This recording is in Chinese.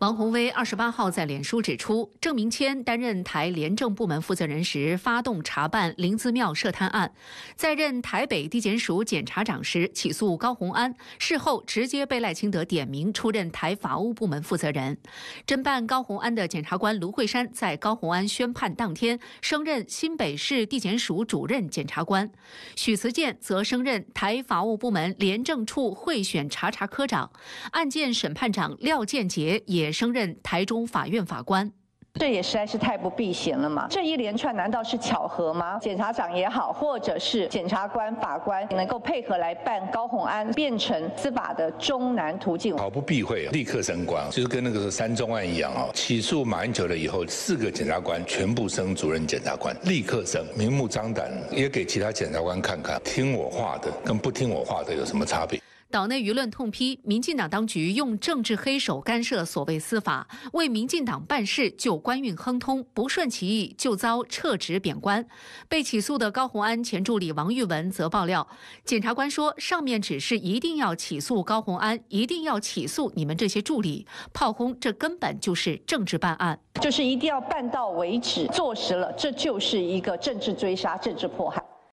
王宏威二十八号在脸书指出，郑明谦担任台廉政部门负责人时，发动查办林子庙涉贪案；在任台北地检署检察长时起诉高洪安，事后直接被赖清德点名出任台法务部门负责人。侦办高洪安的检察官卢慧山在高洪安宣判当天升任新北市地检署主任检察官，许慈健则升任台法务部门廉政处贿选查查科长，案件审判长廖建杰也。升任台中法院法官，这也实在是太不避嫌了嘛！这一连串难道是巧合吗？检察长也好，或者是检察官、法官能够配合来办高洪安，变成司法的终南途径，毫不避讳，立刻升官，就是跟那个三中案一样啊！起诉马英九了以后，四个检察官全部升主任检察官，立刻升，明目张胆，也给其他检察官看看，听我话的跟不听我话的有什么差别？岛内舆论痛批民进党当局用政治黑手干涉所谓司法，为民进党办事就官运亨通，不顺其意就遭撤职贬官。被起诉的高洪安前助理王玉文则爆料，检察官说上面指示一定要起诉高洪安，一定要起诉你们这些助理，炮轰这根本就是政治办案，就是一定要办到为止，坐实了这就是一个政治追杀、政治迫害。